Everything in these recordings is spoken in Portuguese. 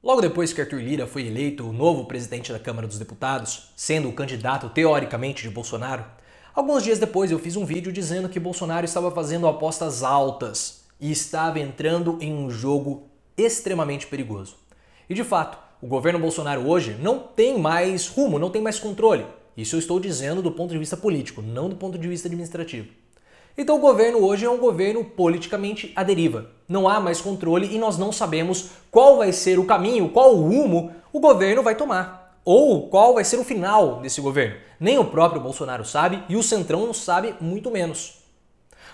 Logo depois que Arthur Lira foi eleito o novo presidente da Câmara dos Deputados, sendo o candidato teoricamente de Bolsonaro, alguns dias depois eu fiz um vídeo dizendo que Bolsonaro estava fazendo apostas altas e estava entrando em um jogo extremamente perigoso. E de fato, o governo Bolsonaro hoje não tem mais rumo, não tem mais controle. Isso eu estou dizendo do ponto de vista político, não do ponto de vista administrativo. Então o governo hoje é um governo politicamente à deriva. Não há mais controle e nós não sabemos qual vai ser o caminho, qual o rumo o governo vai tomar. Ou qual vai ser o final desse governo. Nem o próprio Bolsonaro sabe e o Centrão não sabe muito menos.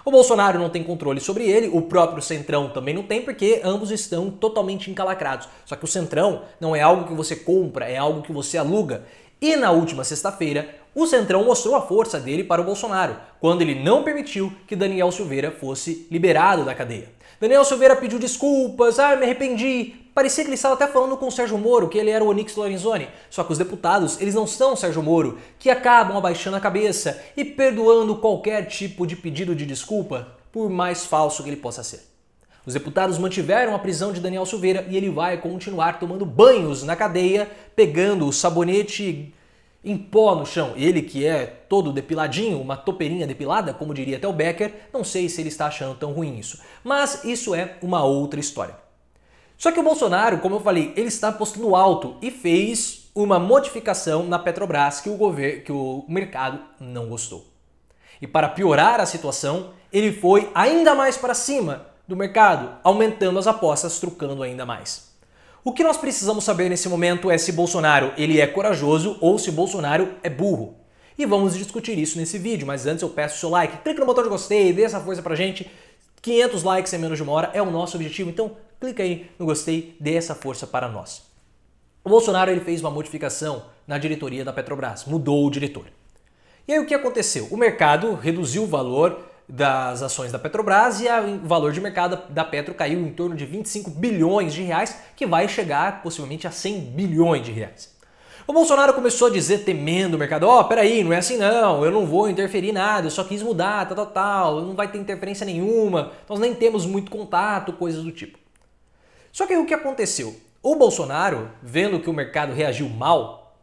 O Bolsonaro não tem controle sobre ele, o próprio Centrão também não tem, porque ambos estão totalmente encalacrados. Só que o Centrão não é algo que você compra, é algo que você aluga. E na última sexta-feira, o Centrão mostrou a força dele para o Bolsonaro, quando ele não permitiu que Daniel Silveira fosse liberado da cadeia. Daniel Silveira pediu desculpas, ah, me arrependi. Parecia que ele estava até falando com o Sérgio Moro, que ele era o Onyx Lorenzoni. Só que os deputados, eles não são Sérgio Moro, que acabam abaixando a cabeça e perdoando qualquer tipo de pedido de desculpa, por mais falso que ele possa ser. Os deputados mantiveram a prisão de Daniel Silveira e ele vai continuar tomando banhos na cadeia, pegando o sabonete em pó no chão. Ele que é todo depiladinho, uma topeirinha depilada, como diria até o Becker, não sei se ele está achando tão ruim isso. Mas isso é uma outra história. Só que o Bolsonaro, como eu falei, ele está postando alto e fez uma modificação na Petrobras que o governo, que o mercado não gostou. E para piorar a situação, ele foi ainda mais para cima do mercado, aumentando as apostas, trucando ainda mais. O que nós precisamos saber nesse momento é se Bolsonaro ele é corajoso ou se Bolsonaro é burro. E vamos discutir isso nesse vídeo, mas antes eu peço seu like, clica no botão de gostei, dê essa força pra gente. 500 likes em menos de uma hora é o nosso objetivo, então clica aí no gostei, dê essa força para nós. O Bolsonaro ele fez uma modificação na diretoria da Petrobras, mudou o diretor. E aí o que aconteceu? O mercado reduziu o valor das ações da Petrobras e o valor de mercado da Petro caiu em torno de 25 bilhões de reais, que vai chegar possivelmente a 100 bilhões de reais. O Bolsonaro começou a dizer, temendo o mercado, ó, oh, peraí, não é assim não, eu não vou interferir nada, eu só quis mudar, tal, tal, tal, não vai ter interferência nenhuma, nós nem temos muito contato, coisas do tipo. Só que o que aconteceu? O Bolsonaro, vendo que o mercado reagiu mal,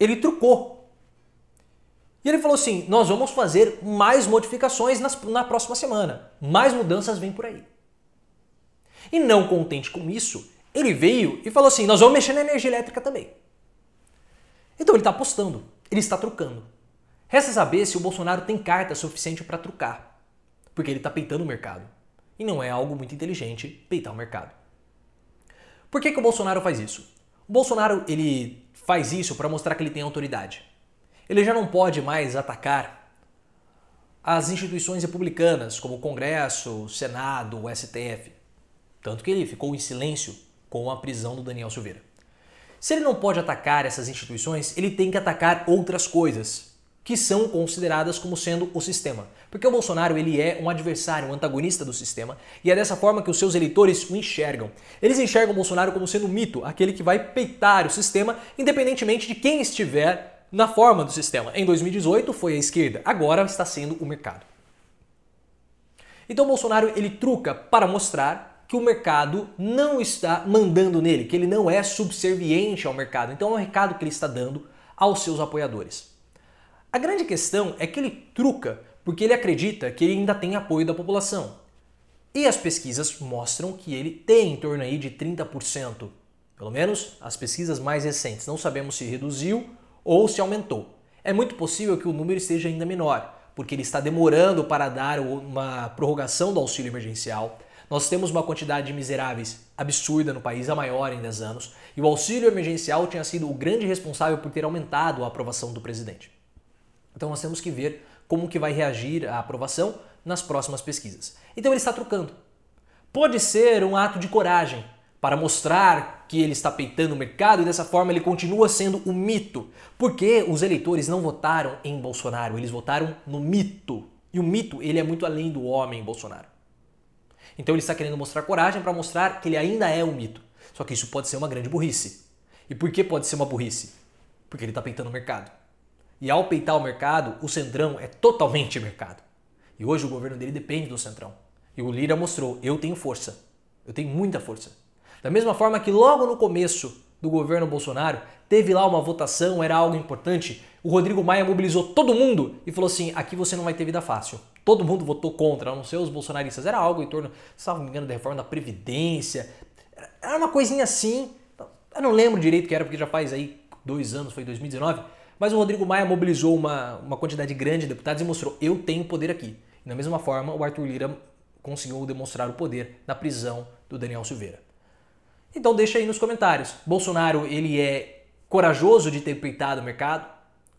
ele trucou e ele falou assim: nós vamos fazer mais modificações nas, na próxima semana. Mais mudanças vêm por aí. E não contente com isso, ele veio e falou assim: nós vamos mexer na energia elétrica também. Então ele está apostando, ele está trocando. Resta saber se o Bolsonaro tem carta suficiente para trocar, porque ele está peitando o mercado. E não é algo muito inteligente peitar o mercado. Por que, que o Bolsonaro faz isso? O Bolsonaro ele faz isso para mostrar que ele tem autoridade ele já não pode mais atacar as instituições republicanas, como o Congresso, o Senado, o STF. Tanto que ele ficou em silêncio com a prisão do Daniel Silveira. Se ele não pode atacar essas instituições, ele tem que atacar outras coisas que são consideradas como sendo o sistema. Porque o Bolsonaro ele é um adversário, um antagonista do sistema, e é dessa forma que os seus eleitores o enxergam. Eles enxergam o Bolsonaro como sendo um mito, aquele que vai peitar o sistema, independentemente de quem estiver na forma do sistema. Em 2018 foi a esquerda, agora está sendo o mercado. Então Bolsonaro ele truca para mostrar que o mercado não está mandando nele, que ele não é subserviente ao mercado. Então é um recado que ele está dando aos seus apoiadores. A grande questão é que ele truca porque ele acredita que ele ainda tem apoio da população. E as pesquisas mostram que ele tem em torno aí de 30%, pelo menos as pesquisas mais recentes. Não sabemos se reduziu ou se aumentou. É muito possível que o número esteja ainda menor, porque ele está demorando para dar uma prorrogação do auxílio emergencial. Nós temos uma quantidade de miseráveis absurda no país, a maior em 10 anos, e o auxílio emergencial tinha sido o grande responsável por ter aumentado a aprovação do presidente. Então nós temos que ver como que vai reagir a aprovação nas próximas pesquisas. Então ele está trocando. Pode ser um ato de coragem para mostrar que ele está peitando o mercado e dessa forma ele continua sendo o mito. Porque os eleitores não votaram em Bolsonaro, eles votaram no mito. E o mito, ele é muito além do homem Bolsonaro. Então ele está querendo mostrar coragem para mostrar que ele ainda é um mito. Só que isso pode ser uma grande burrice. E por que pode ser uma burrice? Porque ele está peitando o mercado. E ao peitar o mercado, o Centrão é totalmente mercado. E hoje o governo dele depende do Centrão. E o Lira mostrou: eu tenho força. Eu tenho muita força. Da mesma forma que logo no começo do governo Bolsonaro, teve lá uma votação, era algo importante, o Rodrigo Maia mobilizou todo mundo e falou assim: aqui você não vai ter vida fácil. Todo mundo votou contra, a não ser os bolsonaristas. Era algo em torno, se não me engano, da reforma da Previdência. Era uma coisinha assim. Eu não lembro direito que era, porque já faz aí dois anos, foi 2019. Mas o Rodrigo Maia mobilizou uma, uma quantidade grande de deputados e mostrou: eu tenho poder aqui. E da mesma forma, o Arthur Lira conseguiu demonstrar o poder na prisão do Daniel Silveira. Então deixa aí nos comentários. Bolsonaro, ele é corajoso de ter peitado o mercado?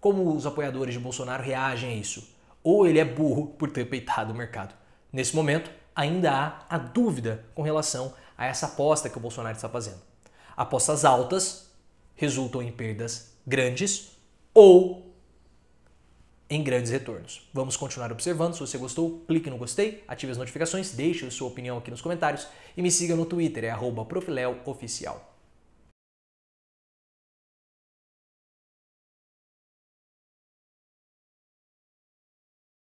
Como os apoiadores de Bolsonaro reagem a isso? Ou ele é burro por ter peitado o mercado? Nesse momento, ainda há a dúvida com relação a essa aposta que o Bolsonaro está fazendo. Apostas altas resultam em perdas grandes ou em grandes retornos. Vamos continuar observando. Se você gostou, clique no gostei, ative as notificações, deixe sua opinião aqui nos comentários e me siga no Twitter, é profileooficial.